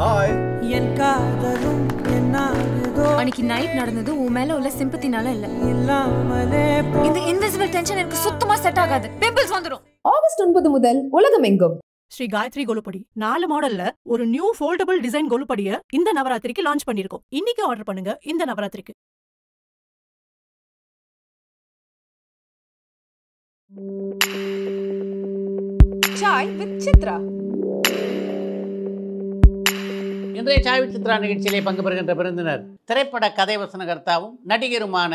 Hi என் காதலும் அன்னைக்கு night நடந்தது உன் மேல உள்ள சிம்பத்தினால இல்ல இல்லாமலே இந்த இன்விசிபிள் டென்ஷன் எனக்கு சுத்தமா செட் ஆகாது பிம்பிள்ஸ் வந்துரும் ஆகஸ்ட் ஒன்பது முதல் உலகம் எங்கும் ஸ்ரீ காயத்ரி கொலுப்படி நாலு மாடல்ல ஒரு நியூ ஃபோல்டபிள் டிசைன் கொலுப்படிய இந்த நவராத்திரிக்கு லான்ச் பண்ணிருக்கோம் இன்னைக்கு ஆர்டர் பண்ணுங்க இந்த நவராத்திரிக்கு சாய் வித் சித்ரா இன்றைய சாய் சித்ரா நிகழ்ச்சியிலே பங்கு பெறுகின்ற விருந்தினர் திரைப்பட கதை வசனகர்த்தாவும் நடிகருமான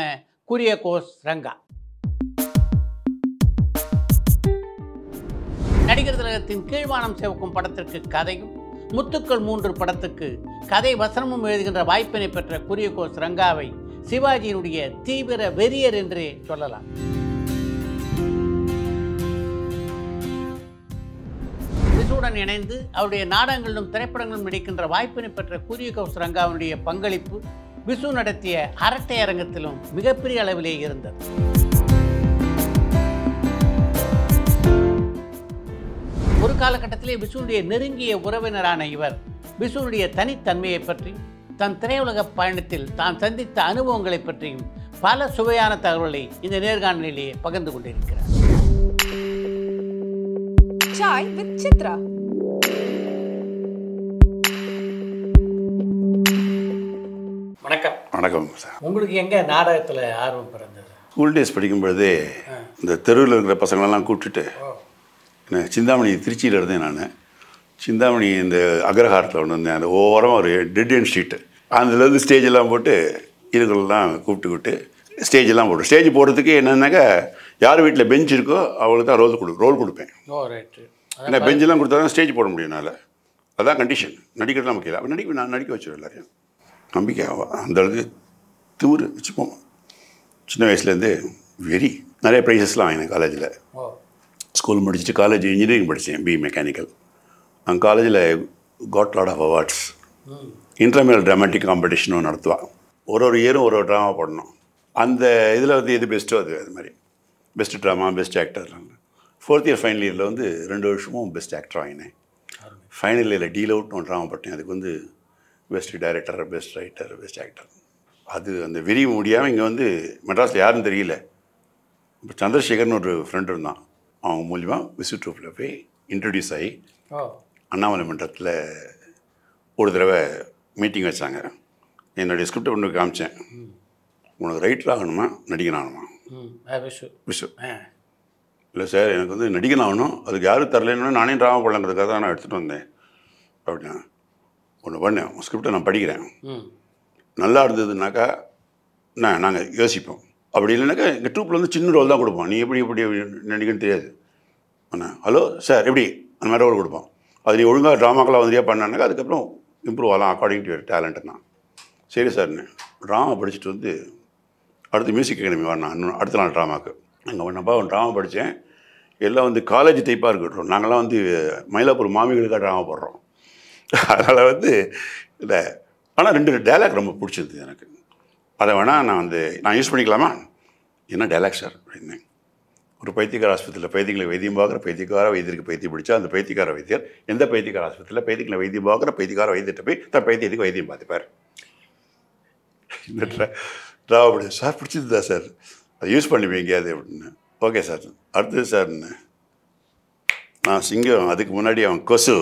கோஸ் ரங்கா நடிகர் திலகத்தின் கீழ்வானம் சேவக்கும் படத்திற்கு கதையும் முத்துக்கள் மூன்று படத்துக்கு கதை வசனமும் எழுதுகின்ற வாய்ப்பினை பெற்ற கோஸ் ரங்காவை சிவாஜியினுடைய தீவிர வெறியர் என்றே சொல்லலாம் அவருடன் இணைந்து அவருடைய நாடகங்களிலும் திரைப்படங்களும் நடிக்கின்ற வாய்ப்பினை பெற்ற கூரிய கவுஸ் ரங்காவுடைய பங்களிப்பு விசு நடத்திய அரட்டை அரங்கத்திலும் மிகப்பெரிய அளவிலே இருந்தது ஒரு காலகட்டத்திலே விசுனுடைய நெருங்கிய உறவினரான இவர் விசுனுடைய தனித்தன்மையை பற்றி தன் திரையுலக பயணத்தில் தான் சந்தித்த அனுபவங்களை பற்றியும் பல சுவையான தகவல்களை இந்த நேர்காணலிலேயே பகிர்ந்து கொண்டிருக்கிறார் Chai with Chitra. வணக்கம் சார் உங்களுக்கு எங்கே நாடகத்தில் ஆர்வம் பிறந்தது ஸ்கூல் டேஸ் படிக்கும்பொழுது இந்த தெருவில் இருக்கிற பசங்களெல்லாம் கூப்பிட்டுட்டு என்ன சிந்தாமணி திருச்சியில் இருந்தேன் நான் சிந்தாமணி இந்த அக்ரஹாரத்தில் ஒன்று இருந்தேன் அந்த ஓரமாக ஒரு டெட் அண்ட் ஸ்ட்ரீட்டு அதுலேருந்து ஸ்டேஜெல்லாம் போட்டு இதுகளெல்லாம் கூப்பிட்டு கூப்பிட்டு ஸ்டேஜெல்லாம் போடும் ஸ்டேஜ் போடுறதுக்கு என்னென்னாக்கா யார் வீட்டில் பெஞ்ச் இருக்கோ அவளுக்கு தான் ரோல் கொடு ரோல் கொடுப்பேன் ஏன்னா பெஞ்செல்லாம் கொடுத்தா தான் ஸ்டேஜ் போட முடியும் என்னால் அதான் கண்டிஷன் நடிக்கிறது முக்கியம் அப்போ நடிக்க நான் நடிக்க வச்சிருவேன் எல்லாரையும் நம்பிக்கை அந்த அளவுக்கு திமிரு வச்சுப்போம் சின்ன வயசுலேருந்து வெறி நிறைய ப்ரைஸஸ்லாம் வாங்கினேன் காலேஜில் ஸ்கூல் முடிச்சுட்டு காலேஜ் இன்ஜினியரிங் படித்தேன் பி மெக்கானிக்கல் அங்கே காலேஜில் காட் லாட் ஆஃப் அவார்ட்ஸ் இன்டர்மேல் ட்ராமேட்டிக் காம்படிஷனும் நடத்துவான் ஒரு ஒரு இயரும் ஒரு ஒரு ட்ராமா போடணும் அந்த இதில் வந்து எது பெஸ்ட்டோ அது அது மாதிரி best drama best actor fourth year final இயரில் வந்து ரெண்டு வருஷமும் பெஸ்ட் ஆக்டர் வாங்கினேன் ஃபைனல் இயரில் டீல் அவுட்னு ஒரு ட்ராமா போட்டேன் அதுக்கு வந்து best director best writer best actor அது அந்த விரிவு முடியாமல் இங்கே வந்து மெட்ராஸில் யாரும் தெரியல இப்போ சந்திரசேகர்னு ஒரு ஃப்ரெண்ட் இருந்தான் அவங்க மூலிமா விசு ட்ரூப்பில் போய் இன்ட்ரடியூஸ் ஆகி அண்ணாமலை மன்றத்தில் ஒரு தடவை மீட்டிங் வச்சாங்க என்னுடைய ஸ்கிரிப்ட் ஒன்று காமிச்சேன் உனக்கு ரைட்டர் ஆகணுமா நடிகன் ஆகணுமா விஷு இல்லை சார் எனக்கு வந்து நடிகன் ஆகணும் அதுக்கு யாரும் தரலன்னு நானே ட்ராமா பண்ணலங்கிறதுக்காக தான் நான் எடுத்துகிட்டு வந்தேன் அப்படின்னா ஒன்று பண்ணேன் ஸ்கிரிப்டை நான் படிக்கிறேன் நல்லா இருந்ததுனாக்கா நான் நாங்கள் யோசிப்போம் அப்படி இல்லைனாக்கா எங்கள் ட்ரூப்பில் வந்து சின்ன ரோல் தான் கொடுப்போம் நீ எப்படி எப்படி நினைக்கணும்னு தெரியாது ஆனால் ஹலோ சார் எப்படி அந்த மாதிரி ரோல் கொடுப்போம் அது நீ ஒழுங்காக ட்ராமாக்கெல்லாம் வந்துடியா பண்ணானாக்கா அதுக்கப்புறம் இம்ப்ரூவ் ஆகலாம் அக்கார்டிங் டு யுவர் டேலண்ட்னா சரி சார்னு ட்ராமா படிச்சுட்டு வந்து அடுத்து மியூசிக் அகாடமி வரணும் இன்னும் அடுத்த நாள் ட்ராமாவுக்கு அங்கே ஒன்றப்பா ட்ராமா படித்தேன் எல்லாம் வந்து காலேஜ் டைப்பாக இருக்கட்டும் நாங்கள்லாம் வந்து மயிலாப்பூர் மாமிகளுக்காக ட்ராமா போடுறோம் அதனால் வந்து இல்லை ஆனால் ரெண்டு டைலாக் ரொம்ப பிடிச்சிருந்தது எனக்கு அதை வேணால் நான் வந்து நான் யூஸ் பண்ணிக்கலாமா என்ன டைலாக் சார் அப்படின்னு ஒரு பைத்தியக்கார ஆஸ்பத்திரியில் பைத்தியங்களை வைத்தியம் பார்க்குற பைத்தியக்கார வைத்தியருக்கு பைத்தியம் பிடிச்சா அந்த பைத்தியக்கார வைத்தியர் எந்த பைத்தியக்கார ஆஸ்பத்திரியில் பைத்தியங்களை வைத்தியம் பார்க்குற பைத்தியக்கார வைத்தியத்தை போய் தான் பைத்தியத்துக்கு வைத்தியம் பார்த்துப்பார் இந்த அப்படி சார் பிடிச்சிருந்தா சார் அதை யூஸ் பண்ணுவீங்க அது அப்படின்னு ஓகே சார் அடுத்தது சார் நான் சிங்கம் அதுக்கு முன்னாடி அவன் கொசு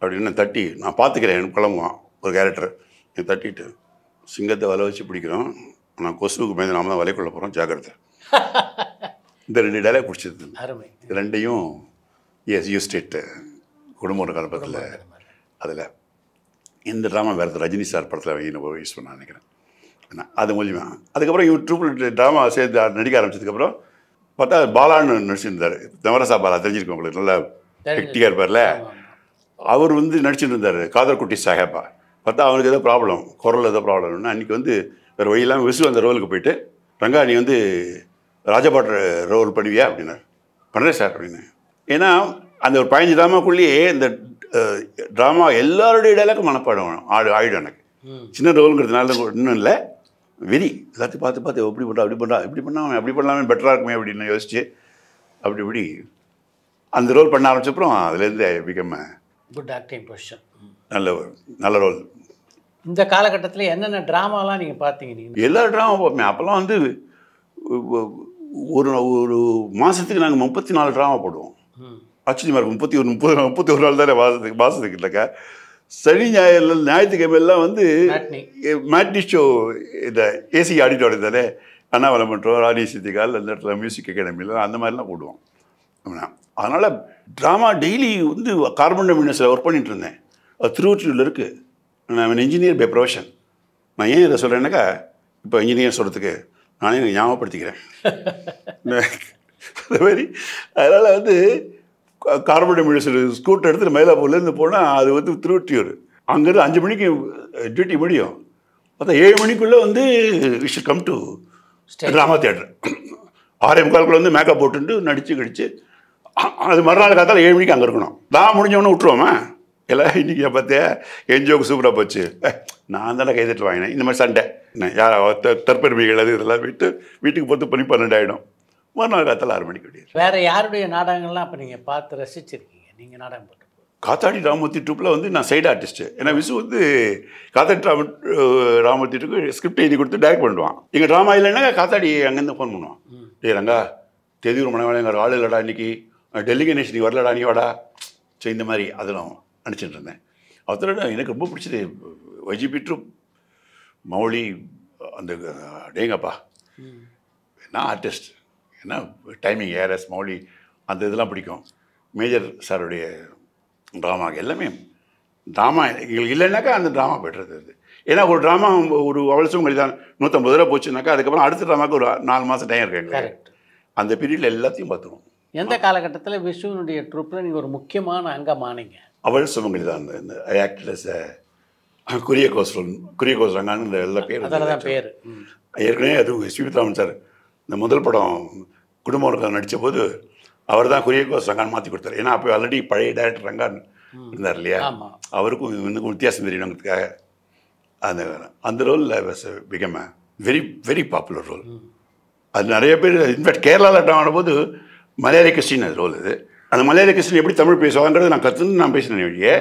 அப்படின்னு தட்டி நான் பார்த்துக்கிறேன் எனக்கு கிளம்புவான் ஒரு கேரக்டர் எனக்கு தட்டிட்டு சிங்கத்தை வலை வச்சு பிடிக்கிறோம் நான் கொசுவுக்கு மேலே நாம தான் வலைக்குள்ளே போகிறோம் ஜாக்கிரதை இந்த ரெண்டு டைலாக் பிடிச்சது ரெண்டையும் எஸ் யூ ஸ்டேட்டு குடும்ப ஒரு கலப்பத்தில் அதில் இந்த ட்ராமா வேறு ரஜினி சார் படத்தில் அவங்க யூஸ் பண்ண நினைக்கிறேன் அது மூலியமாக அதுக்கப்புறம் இவர் ட்ரிபிள் ட்ராமா சேர்ந்து நடிக்க ஆரம்பிச்சதுக்கப்புறம் பார்த்தா பாலான்னு நடிச்சிருந்தார் தமரசா பாலா தெரிஞ்சிருக்கோம் உங்களுக்கு நல்லா ஹெக்டிகா இருப்பார்ல அவர் வந்து நடிச்சுட்டு இருந்தார் காதர்குட்டி சாஹேபா பார்த்தா அவனுக்கு ஏதோ ப்ராப்ளம் குரல் ஏதோ ப்ராப்ளம்னா அன்றைக்கி வந்து வேறு வழி இல்லாமல் விசு அந்த ரோலுக்கு போயிட்டு ரங்கா நீ வந்து ராஜபாட்டு ரோல் பண்ணுவியா அப்படின்னார் பண்ணுறேன் சார் அப்படின்னு ஏன்னா அந்த ஒரு பதினஞ்சு ட்ராமாக்குள்ளேயே இந்த ட்ராமா எல்லாருடைய டைலாக்கும் மனப்பாடம் ஆடு ஆயிடும் எனக்கு சின்ன ரோலுங்கிறதுனால இன்னும் இல்லை வெறி எல்லாத்தையும் பார்த்து பார்த்து எப்படி பண்ணுறா அப்படி பண்ணா இப்படி பண்ணாமல் அப்படி பண்ணாமல் பெட்டராக இருக்குமே அப்படின்னு யோசிச்சு அப்படி இப்படி அந்த ரோல் பண்ண ஆரம்பிச்சப்பறம் அதுலேருந்து பிகம் குட் ஆக்டிங் பொசிஷன் நல்ல நல்ல ரோல் இந்த காலகட்டத்தில் என்னென்ன ட்ராமாலாம் நீங்கள் பார்த்தீங்க நீங்கள் எல்லா ட்ராமா பார்ப்பேன் அப்போல்லாம் வந்து ஒரு ஒரு மாதத்துக்கு நாங்கள் முப்பத்தி நாலு ட்ராமா போடுவோம் ஆக்சுவலி மாதிரி முப்பத்தி ஒரு முப்பது முப்பத்தி ஒரு நாள் தானே மாதத்துக்கு மாதத்துக்கு இல்லைக்கா சனி ஞாயிறு ஞாயிற்றுக்கிழமையெல்லாம் வந்து மேட்னி ஷோ இந்த ஏசி ஆடிட்டோட தானே அண்ணாவளம் பண்ணுறோம் ராணி சித்திகால் அந்த இடத்துல மியூசிக் அகாடமியில் அந்த மாதிரிலாம் போடுவோம் அதனால் ட்ராமா டெய்லி வந்து கார்பன் டெமினஸில் ஒர்க் பண்ணிகிட்டு இருந்தேன் அது திருவற்றியூரில் இருக்குது நான் இன்ஜினியர் பை ப்ரொஃபஷன் நான் ஏன் இதை சொல்கிறேன்னாக்கா இப்போ இன்ஜினியர் சொல்கிறதுக்கு நானே எனக்கு ஞாபகப்படுத்திக்கிறேன் அந்த மாதிரி அதனால் வந்து கார்பன் டெமினஸில் ஸ்கூட்டர் எடுத்து மயிலாப்பூர்லேருந்து போனால் அது வந்து திருவற்றியூர் அங்கேருந்து அஞ்சு மணிக்கு டியூட்டி முடியும் பார்த்தா ஏழு மணிக்குள்ளே வந்து we should come to drama theatre ஆறே முக்கால்குள்ளே வந்து மேக்கப் போட்டுட்டு நடித்து கடித்து அது மறுநாள் காத்தால ஏழு மணிக்கு அங்கே இருக்கணும் நான் முடிஞ்சவொன்னே விட்டுருவோமா எல்லாம் இன்றைக்கி பார்த்தே என்ஜிஓக்கு சூப்பராக போச்சு நான் தானே கைதட்டு வாங்கினேன் இந்த மாதிரி சண்டை யார் தற்பெருமைகள் அது இதெல்லாம் விட்டு வீட்டுக்கு பத்து பண்ணி பன்னெண்டாயிடும் மறுநாள் காத்தால் ஆறு மணிக்கு விடியும் வேறு யாருடைய நாடகங்கள்லாம் அப்போ நீங்கள் பார்த்து ரசிச்சிருக்கீங்க நீங்கள் நாடகம் போட்டு காத்தாடி ராமூர்த்தி ட்ரூப்பில் வந்து நான் சைடு ஆர்டிஸ்ட்டு ஏன்னா விசு வந்து காத்தாடி ராம ராமூர்த்தி ட்ரூப்பு ஸ்கிரிப்ட் எழுதி கொடுத்து டைரக்ட் பண்ணுவான் எங்கள் ட்ராமா இல்லைன்னா காத்தாடி அங்கேருந்து ஃபோன் பண்ணுவான் டே ரங்கா தெரியும் ரொம்ப நேரம் எங்கள் ஆள் இல்லைடா இன்றைக்கி டெல்லிக்கு நீ வரலடா நீ வாடா ஸோ இந்த மாதிரி அதெல்லாம் நினச்சிட்டு இருந்தேன் அதோட எனக்கு ரொம்ப பிடிச்சது வைஜிபி டு மௌலி அந்த டேங்கப்பா என்ன ஆர்டிஸ்ட் என்ன டைமிங் ஏஆர்எஸ் மௌலி அந்த இதெல்லாம் பிடிக்கும் மேஜர் சாருடைய ட்ராமா எல்லாமே ட்ராமா எங்களுக்கு இல்லைன்னாக்கா அந்த ட்ராமா பெற்றது அது ஏன்னா ஒரு ட்ராமா ஒரு அவளசும் கழிதான் நூற்றம்பது ரூபா போச்சுனாக்கா அதுக்கப்புறம் அடுத்த ட்ராமாவுக்கு ஒரு நாலு மாதம் டைம் இருக்கு அந்த பீரியடில் எல்லாத்தையும் பார்த்துருவோம் எந்த காலகட்டத்தில் விஷ்ணுனுடைய ட்ரூப்பில் நீங்கள் ஒரு முக்கியமான அங்கமானீங்க அவள் சுமங்கலி தான் ஐ ஆக்டட் அஸ் குரிய கோஸ்வல் குரிய கோஸ்வரங்கான்னு இந்த எல்லா பேர் தான் பேர் ஏற்கனவே அது ஸ்ரீபித்ராமன் சார் இந்த முதல் படம் குடும்பம் இருக்கிற நடித்த போது அவர் தான் குரிய கோஸ் மாற்றி கொடுத்தார் ஏன்னா அப்போ ஆல்ரெடி பழைய டேரக்டர் ரங்கான் இருந்தார் இல்லையா அவருக்கும் இன்னும் வித்தியாசம் தெரியணுங்கிறதுக்காக அந்த அந்த ரோலில் become very very popular role அது நிறைய பேர் இன்ஃபேக்ட் கேரளாவில் டான் ஆனபோது மலையாள கிறிஸ்டின் அது ரோல் இது அந்த மலையாள கிறிஸ்டின் எப்படி தமிழ் பேசுவாங்கன்றது நான் கற்றுன்னு நான் பேசினேன் வழியே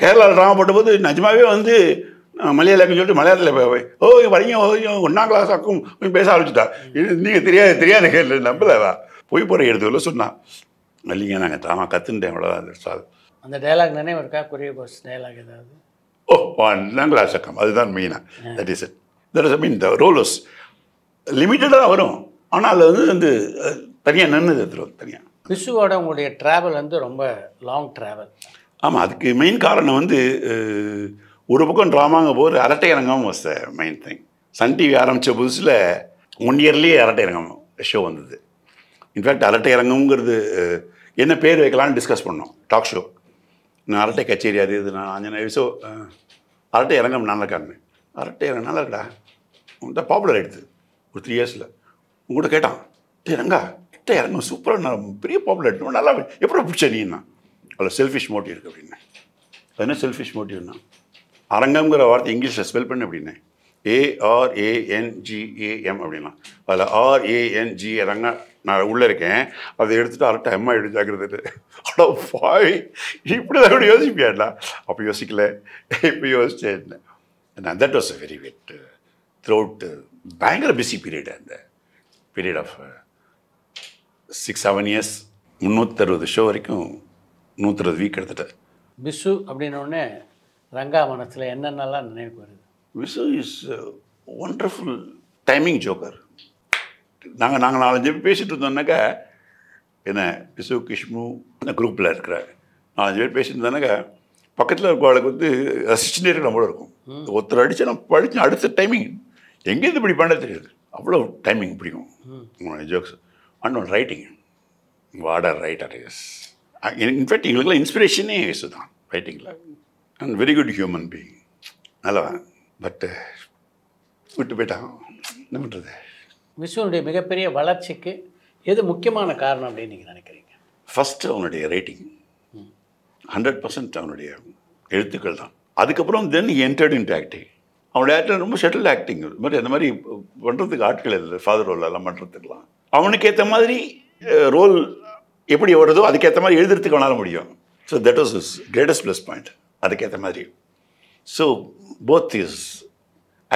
கேரளாவில் ட்ராமா போட்டபோது நிஜமாவே வந்து மலையாளம் சொல்லிட்டு மலையாளத்தில் ஓ வரீங்க ஓ ஒன்றாம் கிளாஸ் ஆக்கும் பேச ஆரம்பிச்சுட்டா நீங்கள் தெரியாது தெரியாத கேள்வி நம்பலவா போய் போகிற எடுத்துக்கல சொன்னான் இல்லைங்க நாங்கள் தாமா கற்றுன்ட்டேன் அவ்வளோதான் சார் அந்த டைலாக் நினைவு இருக்கா கொரிய போஸ் டைலாக் ஏதாவது ஓ ஒன்றாம் கிளாஸ் ஆக்கம் அதுதான் மெயினாக that is it that is mean the role லிமிட்டடாக வரும் ஆனால் அதில் வந்து வந்து தனியாக நின்று எடுத்துகிட்டு தனியாக விஷுவோட உங்களுடைய ட்ராவல் வந்து ரொம்ப லாங் ட்ராவல் ஆமாம் அதுக்கு மெயின் காரணம் வந்து ஒரு பக்கம் ட்ராமாங்க போது அரட்டை இறங்காமல் வச மெயின் திங் சன் டிவி ஆரம்பித்த புதுசில் ஒன் இயர்லேயே அரட்டை இறங்கம் ஷோ வந்தது இன்ஃபேக்ட் அரட்டை இறங்குங்கிறது என்ன பேர் வைக்கலான்னு டிஸ்கஸ் பண்ணோம் டாக் ஷோ நான் அரட்டை கச்சேரி அது இது நான் அஞ்சனை வயசோ அரட்டை இறங்கம் நல்லா இருக்காங்க அரட்டை இறங்க நல்லா இருக்கடா உங்கள்கிட்ட பாப்புலர் ஆகிடுது ஒரு த்ரீ இயர்ஸில் உங்கள்கிட்ட கேட்டான் இறங்கா கிட்ட இறங்கும் சூப்பராக நான் பெரிய பாப்புலர் நல்லா எப்படி பிடிச்ச நீண்ணா அதில் செல்ஃபிஷ் மோட்டிவ் இருக்குது அது என்ன செல்ஃபிஷ் மோட்டிவ்னா அரங்கம்ங்கிற வார்த்தை இங்கிலீஷில் ஸ்பெல் பண்ணு அப்படின்னே ஏஆர்ஏஎன்ஜிஏஎம் அப்படின்னா அதில் ஆர்ஏஎன்ஜி ரங்க நான் உள்ளே இருக்கேன் அதை எடுத்துகிட்டு அரட்டை எம்மா எடுத்தாக்கிறது அடோ பாய் இப்படி தான் கூட அப்போ யோசிக்கல இப்போ யோசிச்சேன் and that was a very wet throughout பயங்கர பிஸி பீரியட் அந்த period of six seven years முந்நூற்றறுபது ஷோ வரைக்கும் நூற்றறுபது வீக் எடுத்துட்டேன் விஷு அப்படின்னோடனே ரங்கா மனசில் என்னென்னலாம் நினைவுக்கு வருது Visu is wonderful timing joker நாங்கள் நாங்கள் நாலஞ்சு பேர் பேசிகிட்டு இருந்தோம்னாக்கா என்ன விசு கிஷ்மு அந்த குரூப்பில் இருக்கிற நாலஞ்சு பேர் பேசிட்டு இருந்தோம்னாக்கா பக்கத்தில் இருக்க வந்து ரசிச்சுட்டே இருக்கிற நம்மளும் இருக்கும் ஒருத்தர் அடித்து நம்ம படித்து அடுத்த டைமிங் எங்கேருந்து இப்படி பண்ண தெரியாது அவ்வளோ டைமிங் பிடிக்கும் jokes and one writing what are writer is in fact எங்களுக்குலாம் இன்ஸ்பிரேஷனே இசு தான் ரைட்டிங்கில் and very good human being நல்லவா பட்டு விட்டு போயிட்டான் என்ன பண்ணுறது விசுவனுடைய மிகப்பெரிய வளர்ச்சிக்கு எது முக்கியமான காரணம் அப்படின்னு நீங்கள் நினைக்கிறீங்க ஃபஸ்ட்டு அவனுடைய ரைட்டிங் ஹண்ட்ரட் பர்சன்ட் அவனுடைய எழுத்துக்கள் தான் அதுக்கப்புறம் தென் என்டர்ட் இன்ட் ஆக்டிங் அவனுடைய ஆக்டர் ரொம்ப ஷட்டில் ஆக்டிங் இது மாதிரி அந்த மாதிரி பண்ணுறதுக்கு ஆட்கள் இல்லை ஃபாதர் ரோல் எல்லாம் பண்ணுறதுக்கெலாம் அவனுக்கு ஏற்ற மாதிரி ரோல் எப்படி வருதோ அதுக்கேற்ற மாதிரி எழுதுறதுக்கு வேணாலும் முடியும் so that was is greatest plus point அதுக்கேற்ற மாதிரி so both is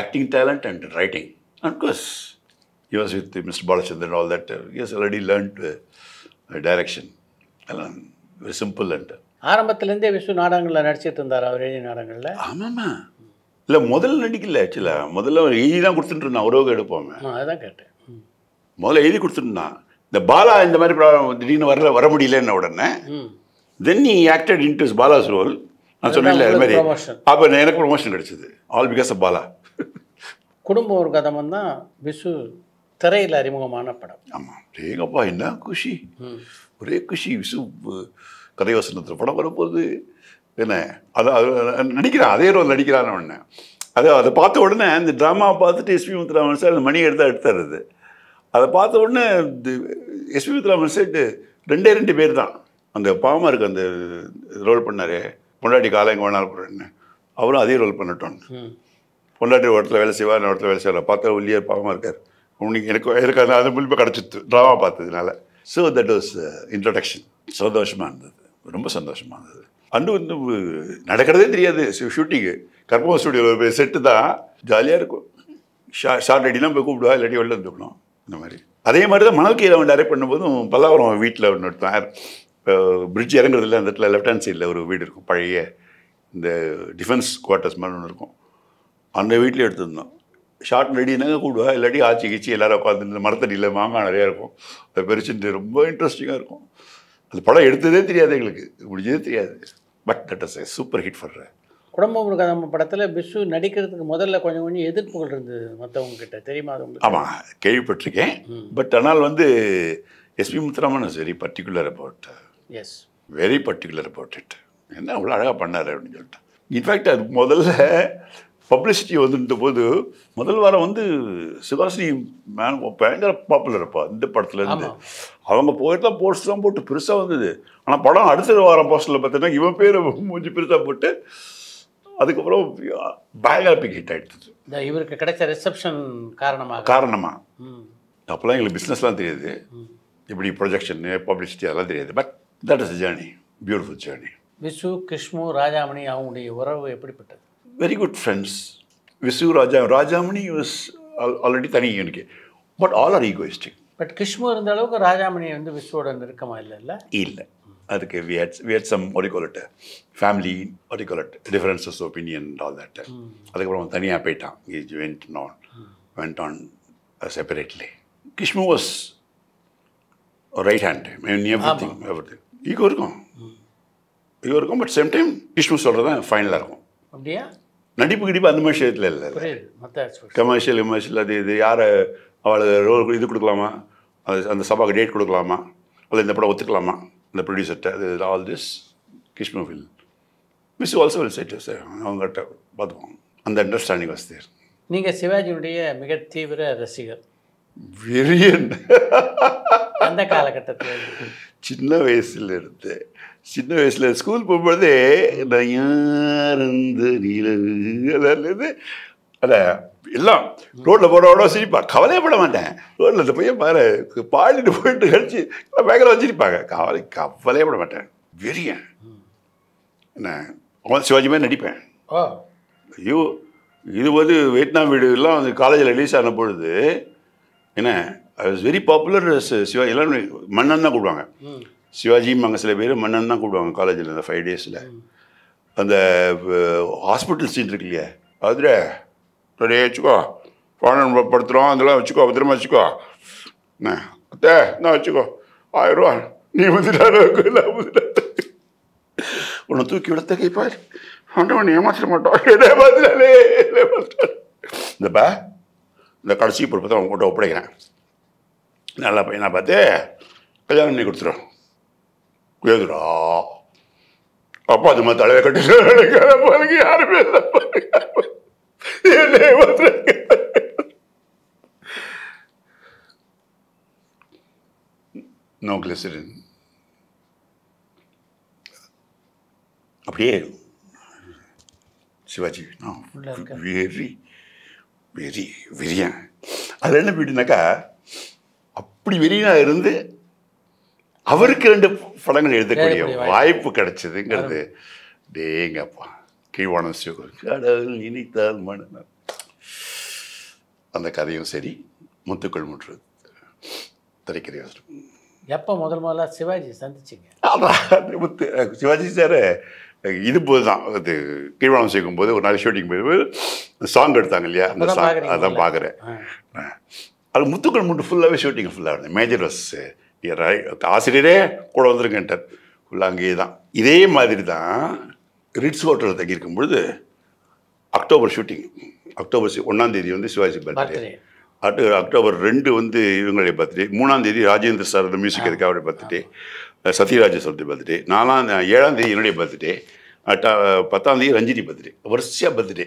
acting talent and writing and course use with with Mr. All that all already learn to direction எல்லாம் uh, simple and simple and... Uh, ஆரம்பத்துலேருந்தே விஷ்ணு நாடகங்களில் நடிச்சிட்டு இருந்தார் அவர் எழுதிய நாடகங்களில் ஆமாம்மா இல்லை முதல்ல நடிக்கல ஆக்சுவலாக முதல்ல எழுதி தான் கொடுத்துட்டு இருந்தேன் உறவு எடுப்போமே அதுதான் கேட்டேன் முதல்ல எழுதி கொடுத்துருந்தான் இந்த பாலா இந்த மாதிரி திடீர்னு வரல வர முடியலன்ன உடனே தென் நீ ஆக்டட் இன் டு பாலாஸ் ரோல் நான் சொன்னேன்ல அது மாதிரி அப்போ எனக்கு ப்ரொமோஷன் கிடைச்சது ஆல் பிகாஸ் ஆஃப் பாலா குடும்பம் ஒரு கதம் தான் விசு திரையில் அறிமுகமான படம் ஆமாம் ரேகப்பா என்ன குஷி ஒரே குஷி விசு வசனத்தில் படம் வரும்போது என்ன அது நடிக்கிறான் அதே ரோல் நடிக்கிறான்னு உடனே அது அதை பார்த்த உடனே அந்த ட்ராமா பார்த்துட்டு எஸ்பி முத்துராமன் சார் அந்த மணி எடுத்தால் எடுத்தார் அதை பார்த்த உடனே எஸ்பி வித்ராமன் செட்டு ரெண்டே ரெண்டு பேர் தான் அந்த பாமருக்கு அந்த ரோல் பண்ணார் பொண்டாட்டி காலை எங்கே வேணாலும் போடுறேன்னு அவரும் அதே ரோல் பண்ணட்டோம் பொண்டாட்டி ஒரு இடத்துல வேலை செய்வார் இடத்துல வேலை செய்வார் பார்த்தா ஒல்லியார் பாவமாக இருக்கார் உன்னைக்கு எனக்கு எனக்கு அந்த அது முழுமை கிடச்சிட்டு ட்ராமா பார்த்ததுனால ஸோ தட் வாஸ் இன்ட்ரடக்ஷன் சந்தோஷமாக இருந்தது ரொம்ப சந்தோஷமாக இருந்தது அண்டு வந்து நடக்கிறதே தெரியாது ஷூட்டிங்கு கர்ப்பமா ஸ்டுடியோவில் செட்டு தான் ஜாலியாக இருக்கும் ஷா ஷார்ட் அடிலாம் போய் கூப்பிடுவா இல்லாட்டி வெளில வந்துக்கணும் இந்த மாதிரி அதே மாதிரி தான் மணல் கீழே டைரக்ட் பண்ணும்போதும் பல்லாவரம் வீட்டில் ஒன்று எடுத்தான் பிரிட்ஜ் இல்லை அந்த இடத்துல லெஃப்ட் ஹேண்ட் சைடில் ஒரு வீடு இருக்கும் பழைய இந்த டிஃபென்ஸ் குவார்ட்டர்ஸ் மாதிரி ஒன்று இருக்கும் அந்த வீட்டில் எடுத்துருந்தோம் ஷார்ட் ரெடினாங்க கூடுவா இல்லாட்டி ஆச்சி கீச்சி எல்லோரும் உட்காந்து இந்த மரத்தடியில் மாங்காய் நிறையா இருக்கும் அதை பெருசுட்டு ரொம்ப இன்ட்ரெஸ்டிங்காக இருக்கும் அந்த படம் எடுத்ததே தெரியாது எங்களுக்கு முடிஞ்சதே தெரியாது but that is super hit for குடும்ப கதம் படத்தில் பிஷு நடிக்கிறதுக்கு முதல்ல கொஞ்சம் கொஞ்சம் எதிர்ப்புகள் இருந்தது மற்றவங்க கிட்ட தெரியுமா ஆமாம் கேள்விப்பட்டிருக்கேன் பட் ஆனால் வந்து எஸ்பி முத்துராமன் சரி particular about is very particular about it என்ன அவ்வளோ அழகாக பண்ணார் அப்படின்னு சொல்லிட்டு இன்ஃபேக்ட் அது முதல்ல பப்ளிசிட்டி வந்துட்ட போது முதல் வாரம் வந்து சிவாசினி மேன் பயங்கர பாப்புலர் இருப்பா இந்த படத்துலேருந்து அவங்க போயிட்டுலாம் போஸ்ட் தான் போட்டு பெருசாக வந்தது ஆனால் படம் அடுத்த வாரம் போஸ்டரில் பார்த்தீங்கன்னா இவன் பேர் மூஞ்சி பெருசாக போட்டு அதுக்கப்புறம் பிக் ஹிட் ஆகிடுச்சு இந்த இவருக்கு கிடைச்ச ரிசப்ஷன் காரணமாக காரணமாக அப்போல்லாம் எங்களுக்கு பிஸ்னஸ்லாம் தெரியுது இப்படி ப்ரொஜெக்ஷனு பப்ளிசிட்டி அதெல்லாம் தெரியாது but that is journey beautiful journey Visu Kishmu Rajamani அவங்களுடைய உறவு எப்படிப்பட்டது very good friends Visu Raja Rajamani was already தனி unique but all are egoistic but Kishmu இருந்த அளவுக்கு ராஜாமணி வந்து விசுவோட நெருக்கமாக இல்லை இல்லை இல்லை அதுக்கு we had, we had some, what family you call it, family, what hmm. அதுக்கப்புறம் தனியாக போயிட்டான் he went on, hmm. went on separately Kishmu Kishmu right hand everything everything ego இருக்கும் ஈகோ hmm. இருக்கும் பட் சேம் டைம் கிஷ்மு சொல்கிறது தான் ஃபைனலாக இருக்கும் அப்படியா நடிப்பு கிடிப்பு அந்த மாதிரி விஷயத்தில் இல்லை இல்லை கமர்ஷியல் கமர்ஷியல் அது இது யாரை அவளுக்கு ரோல் இது கொடுக்கலாமா அது அந்த சபாவுக்கு டேட் கொடுக்கலாமா அல்ல இந்த படம் ஒத்துக்கலாமா இந்த producer, all this, Kishma will. Mr. also will say to us, eh, அவங்ககிட்ட பார்த்துவோம் அந்த அண்டர்ஸ்டாண்டிங் வாஸ் நீங்கள் சிவாஜியுடைய மிக தீவிர ரசிகர் வெறியன் அந்த காலகட்டத்தில் சின்ன வயசுல இருந்து சின்ன வயசுல ஸ்கூல் போகும்போதே நான் யார் அந்த நிலவு அதாவது அதான் எல்லாம் ரோட்டில் போகிறவோட சிரிப்பா கவலையப்பட மாட்டேன் ரோட்டில் இந்த பையன் பாரு பாடிட்டு போயிட்டு கழிச்சு பயங்கரம் வச்சிருப்பாங்க கவலை கவலையப்பட மாட்டேன் வெறியன் என்ன அவன் சிவாஜி மாதிரி நடிப்பேன் ஐயோ இது வந்து வியட்நாம் எல்லாம் வந்து காலேஜில் ரிலீஸ் ஆன பொழுது என்ன I was very popular Sivaji எல்லாம் மன்னன் தான் கூப்பிடுவாங்க மங்க சில பேர் மன்னன் தான் கூப்பிடுவாங்க காலேஜில் இந்த ஃபைவ் டேஸில் அந்த ஹாஸ்பிட்டல் சீன் இருக்கு இல்லையா அதில் ரெடியாக வச்சுக்கோ பணம் படுத்துகிறோம் அதெல்லாம் வச்சுக்கோ பத்திரமா வச்சுக்கோ அண்ணே அத்தே என்ன வச்சுக்கோ ரூபா நீ முதிராத உன்னை தூக்கி விட தகைப்பார் ஆண்டவன் ஏமாற்ற மாட்டோம் ஏமாத்தினாலே இந்தப்பா இந்த கடைசி பொறுப்பை தான் கூட ஒப்படைக்கிறேன் நல்லா பையனாக பார்த்து கல்யாணம் பண்ணி கொடுத்துரும் ஏதுடா அப்பா அது மாதிரி தலைவர் கட்டி யாருமே என்னை அப்படியே சிவாஜி வெரி வெரி வெறியன் அது என்ன போயிட்டுனாக்கா அப்படி வெறியா இருந்து அவருக்கு ரெண்டு படங்கள் எழுதக்கூடிய வாய்ப்பு கிடைச்சதுங்கிறது டேங்கப்பா கீழ்வான சிவகோயில் கடவுள் நினைத்தால் மனம் அந்த கதையும் சரி முத்துக்கள் முற்று திரைக்கதை எப்போ முதல் முதல்ல சிவாஜி சந்திச்சிங்க முத்து சிவாஜி சார் இது போது தான் அது கீழ்வானம் சேர்க்கும் போது ஒரு நாள் ஷூட்டிங் போது சாங் எடுத்தாங்க இல்லையா அந்த சாங் அதான் பார்க்குறேன் அது முத்துக்கள் முட்டு ஃபுல்லாகவே ஷூட்டிங் ஃபுல்லாக இருந்தது மேஜர் ரஸ் ஆசிரியரே கூட வந்திருக்கேன்ட்டார் ஃபுல்லாக அங்கேயே தான் இதே மாதிரி தான் ரிட்ஸ் ஹோட்டலில் தங்கியிருக்கும் பொழுது அக்டோபர் ஷூட்டிங் அக்டோபர் ஒன்றாந்தேதி வந்து சிவாஜி பர்த்டே அடுத்து அக்டோபர் ரெண்டு வந்து இவங்களுடைய பர்த்டே மூணாந்தேதி ராஜேந்திர சார் அந்த மியூசிக் இருக்கு அவருடைய பர்த்டே சத்யராஜ சாருடைய பர்த்டே நாலாம் ஏழாந்தேதி என்னுடைய பர்த்டே பத்தாந்தேதி ரஞ்சினி பர்த்டே வரிசையாக பர்த்டே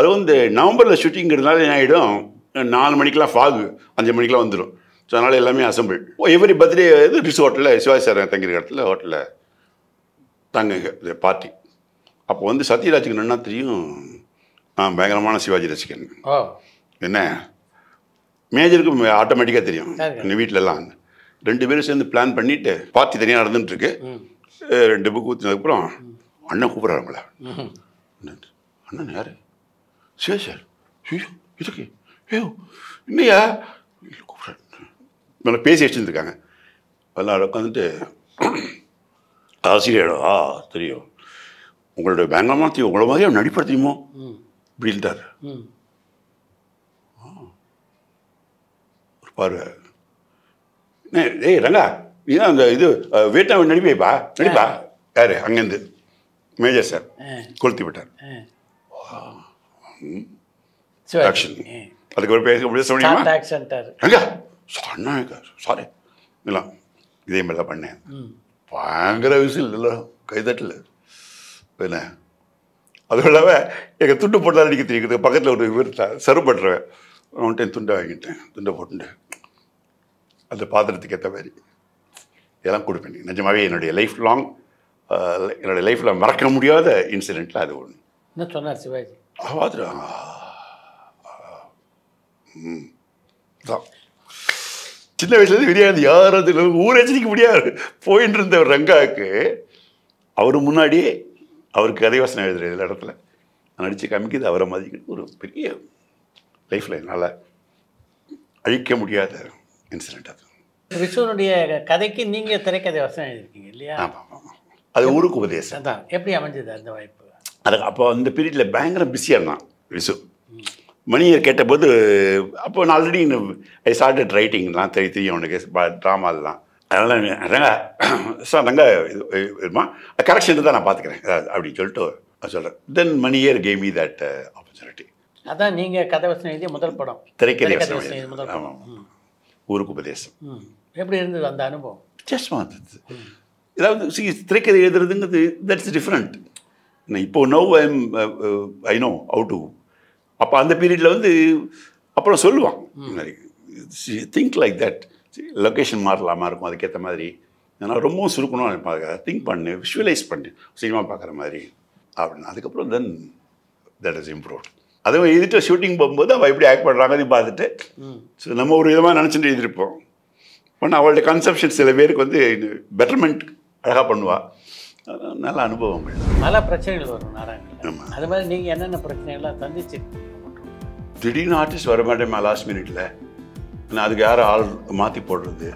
அது வந்து நவம்பரில் ஷூட்டிங்கிறதுனால என்ன ஆகிடும் நாலு மணிக்கெலாம் ஃபாகு அஞ்சு மணிக்கெலாம் வந்துடும் ஸோ அதனால் எல்லாமே அசம்பிள் எவ்ரி பர்த்டே இது ரிஸ் ஹோட்டலில் சிவாஜி சார் தங்கிற இடத்துல ஹோட்டலில் தங்குங்க பார்ட்டி அப்போ வந்து சத்யராஜுக்கு என்ன தெரியும் நான் பயங்கரமான சிவாஜி ரசிகன் என்ன மேஜருக்கு ஆட்டோமேட்டிக்காக தெரியும் எங்கள் வீட்டிலலாம் ரெண்டு பேரும் சேர்ந்து பிளான் பண்ணிட்டு பார்த்தி தனியாக நடந்துட்டுருக்கு ரெண்டு புக் ஊற்றினதுக்கப்புறம் அண்ணன் கூப்பிட்றாரு உங்களை அண்ணன் யார் சரி சார் இருக்கு ஐயோ இல்லையா கூப்பிட்றேன் பேசி வச்சுருந்துருக்காங்க அதெல்லாம் உட்காந்துட்டு ஆசிரியர் ஆ தெரியும் உங்களுடைய பயங்கரமா தீ உங்களை மாதிரியே நடிப்படுத்தியுமோ இப்படின்ட்டார் ஒரு பாரு ஏய் ரங்கா நீ தான் அந்த இது வியட்நாம் நடிப்பேப்பா நடிப்பா யாரு அங்கேருந்து மேஜர் சார் கொளுத்தி விட்டார் ஆக்ஷன் அதுக்கு ஒரு பேச முடியாது சொல்லியா சாரி இதே மாதிரி தான் பண்ணேன் பயங்கர விசில் இல்லை கைதட்டல என்ன அதுவும் இல்லாமல் எங்கள் துண்டு போட்டால் அடிக்க தெரியுது பக்கத்தில் ஒரு இவர்ட்டா பண்ணுறேன் அவன்கிட்ட துண்டை வாங்கிட்டேன் துண்டை போட்டுட்டேன் அந்த பாத்திரத்துக்கு ஏற்ற மாதிரி இதெல்லாம் கொடுப்பேன் நிஜமாகவே என்னுடைய லைஃப் லாங் என்னுடைய லைஃப்பில் மறக்க முடியாத இன்சிடெண்ட்டில் அது ஒன்று என்ன சொன்னார் சிவாஜி சின்ன வயசுலேருந்து விரியாது யாரும் ஊரே சிரிக்க முடியாது போயின்னு இருந்த ரங்காவுக்கு அவர் முன்னாடியே அவருக்கு கதை வசனம் எழுதுகிற இதில் இடத்துல நான் அடித்து காமிக்கிறது அவரை மதிக்கிறது ஒரு பெரிய லைஃப்பில் என்னால் அழிக்க முடியாத இன்சிடெண்ட் அது விஷ்ணுனுடைய கதைக்கு நீங்கள் திரைக்கதை வசனம் எழுதிருக்கீங்க இல்லையா ஆமாம் ஆமாம் அது ஊருக்கு உபதேசம் தான் எப்படி அமைஞ்சது அந்த வாய்ப்பு அது அப்போ அந்த பீரியடில் பயங்கர பிஸியாக இருந்தான் விசு மணியர் கேட்டபோது அப்போ நான் ஆல்ரெடி ஐ ஸ்டார்டட் ரைட்டிங்லாம் தெரிய தெரியும் அவனுக்கு ட்ராமாலாம் அதனால் அதாங்க சார் நாங்கள் இது இதுமா கரெக்ஷன் தான் நான் பார்த்துக்கிறேன் அப்படின்னு சொல்லிட்டு சொல்கிறேன் then many year came that opportunity அதான் நீங்கள் கதை வசனம் எழுதிய முதல் படம் திரைக்கதை வசனம் முதல் படம் ஊருக்கு உபதேசம் எப்படி இருந்தது அந்த அனுபவம் வித்தியாசமாக இருந்தது ஏதாவது சி திரைக்கதை எழுதுறதுங்கிறது தட்ஸ் டிஃப்ரெண்ட் நான் இப்போ no I'm I know out to அப்போ அந்த பீரியடில் வந்து அப்புறம் சொல்லுவான் திங்க் லைக் தட் லொக்கேஷன் மாறலாமா இருக்கும் அதுக்கேற்ற மாதிரி ஏன்னா ரொம்ப சுருக்கணும் நினைப்பாங்க திங்க் பண்ணு விஷுவலைஸ் பண்ணு சினிமா பார்க்குற மாதிரி அப்படின்னு அதுக்கப்புறம் தென் தட் இஸ் இம்ப்ரூவ்ட் அதுவும் எதிர்த்து ஷூட்டிங் போகும்போது அவள் எப்படி ஆக்ட் பண்ணுறாங்கன்னு பார்த்துட்டு ஸோ நம்ம ஒரு விதமாக நினச்சிட்டு எழுதியிருப்போம் ஆனால் அவளோட கன்செப்ஷன் சில பேருக்கு வந்து பெட்டர்மெண்ட் அழகாக பண்ணுவாள் நல்ல அனுபவங்கள் நல்ல பிரச்சனைகள் வரும் நாராயணன் அது மாதிரி நீங்கள் என்னென்ன பிரச்சனைகள்லாம் சந்திச்சு திடீர்னு ஆர்டிஸ்ட் வர மாட்டேன் லாஸ்ட் மினிட்ல நான் அதுக்கு யாரும் ஆள் மாற்றி போடுறது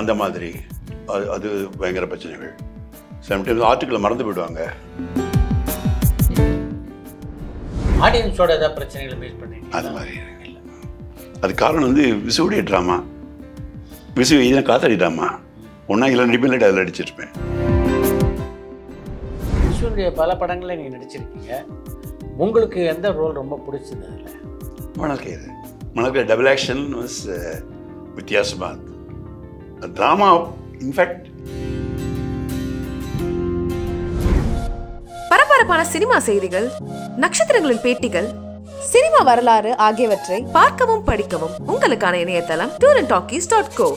அந்த மாதிரி அது அது பயங்கர பிரச்சனைகள் சம்டைம்ஸ் ஆர்டிக்கில் மறந்து போயிடுவாங்க ஆடியன்ஸோட ஏதாவது பிரச்சனைகளை ஃபேஸ் பண்ணி அது மாதிரி அது காரணம் வந்து விசுவுடைய ட்ராமா விசு இதெல்லாம் காத்தடி ட்ராமா ஒன்றா இல்லை நடிப்பேன் இல்லை அதில் நடிச்சிருப்பேன் விசுவனுடைய பல படங்களில் நீங்கள் நடிச்சிருக்கீங்க உங்களுக்கு எந்த ரோல் ரொம்ப பிடிச்சது அதில் மணக்கே மணல்கயிறு டபுள் ஆக்ஷன் uh, வித்தியாசமாக வித்யாசுபாந்த் ட்ராமா இன்ஃபேக்ட் பரபரப்பான சினிமா செய்திகள் நட்சத்திரங்களின் பேட்டிகள் சினிமா வரலாறு ஆகியவற்றை பார்க்கவும் படிக்கவும் உங்களுக்கான இணையதளம் tour and talkies dot go